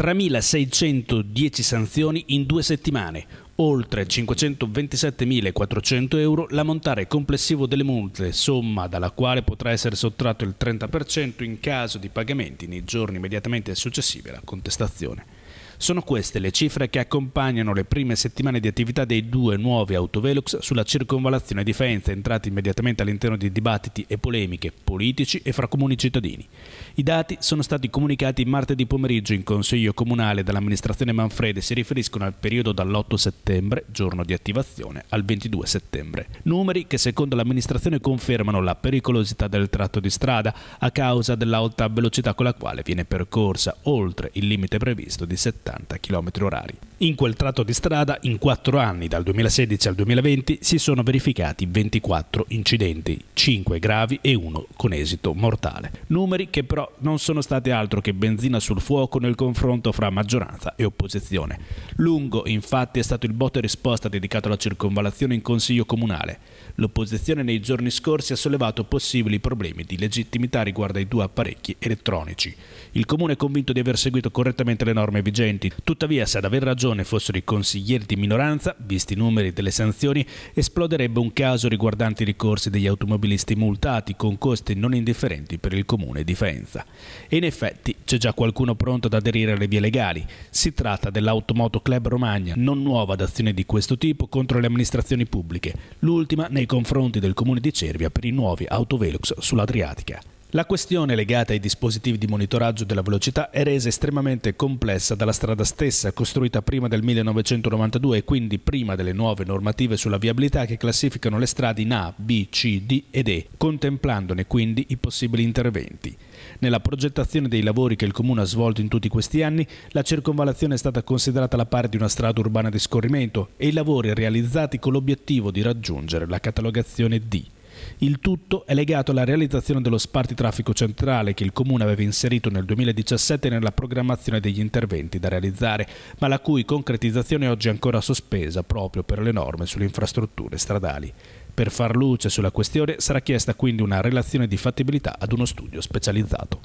3.610 sanzioni in due settimane, oltre 527.400 euro l'ammontare complessivo delle multe, somma dalla quale potrà essere sottratto il 30% in caso di pagamenti nei giorni immediatamente successivi alla contestazione. Sono queste le cifre che accompagnano le prime settimane di attività dei due nuovi autovelox sulla circonvalazione di Faenza, entrati immediatamente all'interno di dibattiti e polemiche politici e fra comuni cittadini. I dati sono stati comunicati martedì pomeriggio in Consiglio Comunale dall'amministrazione Manfrede e si riferiscono al periodo dall'8 settembre, giorno di attivazione, al 22 settembre. Numeri che secondo l'amministrazione confermano la pericolosità del tratto di strada a causa dell'alta velocità con la quale viene percorsa oltre il limite previsto di 70 80 km/h. In quel tratto di strada, in quattro anni, dal 2016 al 2020, si sono verificati 24 incidenti, 5 gravi e 1 con esito mortale. Numeri che però non sono stati altro che benzina sul fuoco nel confronto fra maggioranza e opposizione. Lungo, infatti, è stato il botto e risposta dedicato alla circonvalazione in Consiglio Comunale. L'opposizione nei giorni scorsi ha sollevato possibili problemi di legittimità riguardo ai due apparecchi elettronici. Il Comune è convinto di aver seguito correttamente le norme vigenti dirigenti. Tuttavia, se ad aver ragione fossero i consiglieri di minoranza, visti i numeri delle sanzioni, esploderebbe un caso riguardante i ricorsi degli automobilisti multati con costi non indifferenti per il comune di Faenza. E in effetti c'è già qualcuno pronto ad aderire alle vie legali. Si tratta dell'Automoto Club Romagna, non nuova ad azione di questo tipo contro le amministrazioni pubbliche, l'ultima nei confronti del comune di Cervia per i nuovi autovelox sull'Adriatica. La questione legata ai dispositivi di monitoraggio della velocità è resa estremamente complessa dalla strada stessa, costruita prima del 1992 e quindi prima delle nuove normative sulla viabilità che classificano le strade in A, B, C, D ed E, contemplandone quindi i possibili interventi. Nella progettazione dei lavori che il Comune ha svolto in tutti questi anni, la circonvalazione è stata considerata la pari di una strada urbana di scorrimento e i lavori realizzati con l'obiettivo di raggiungere la catalogazione D. Il tutto è legato alla realizzazione dello sparti traffico centrale che il Comune aveva inserito nel 2017 nella programmazione degli interventi da realizzare, ma la cui concretizzazione è oggi ancora sospesa proprio per le norme sulle infrastrutture stradali. Per far luce sulla questione sarà chiesta quindi una relazione di fattibilità ad uno studio specializzato.